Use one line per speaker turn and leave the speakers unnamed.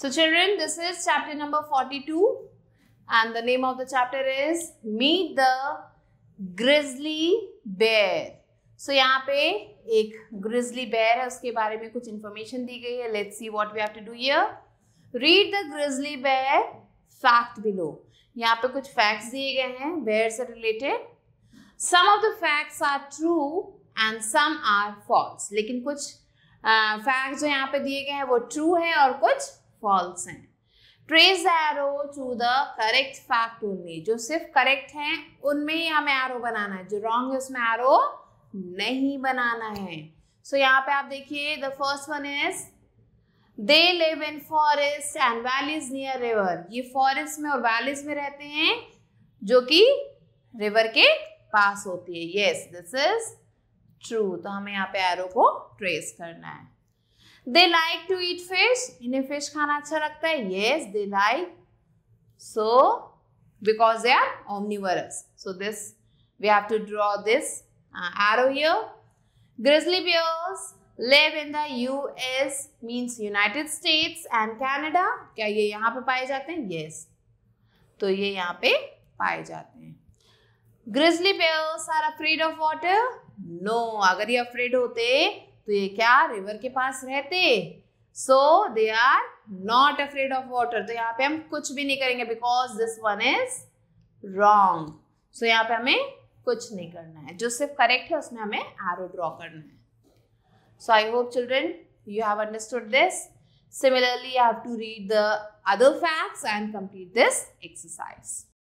So children, this is chapter number 42 and the name of the chapter is Meet the Grizzly Bear. So यहाँ पे एक grizzly bear है उसके बारे में कुछ information दी गई है Let's see what we have to do here. Read the grizzly bear fact below. यहाँ पे कुछ facts दिए गए हैं bear से related. Some of the facts are true and some are false. लेकिन कुछ फैक्ट uh, जो यहाँ पे दिए गए हैं वो ट्रू है और कुछ फॉल्स हैं trace arrow to the correct fact only जो सिर्फ करेक्ट हैं उनमें ही हमें एरो बनाना है जो रॉन्ग है उसमें एरो नहीं बनाना है सो so, यहाँ पे आप देखिए the first one is they live in forest and valleys near river ये फॉरेस्ट में और वैलीज में रहते हैं जो कि रिवर के पास होती है यस दिस इज ट्रू तो हमें यहाँ पे एरो को ट्रेस करना है they like to eat fish इन्हें फिश खाना अच्छा लगता है yes they like so because they are omnivorous so this we have to draw this arrow grizzly bears live in the U S means United States and Canada क्या ये यहाँ पे पाए जाते हैं येस yes. तो ये यहाँ पे पाए जाते हैं grizzly bears are afraid of water no अगर ये अफ्रेड होते तो ये क्या रिवर के पास रहते so they are not afraid of water तो यहाँ पे हम कुछ भी नहीं करेंगे because this one is wrong so यहाँ पे हमें कुछ नहीं करना है जो सिर्फ करेक्ट है उसमें हमें एरो ड्रॉ करना है so I hope children you have understood this similarly you have to read the other facts and complete this exercise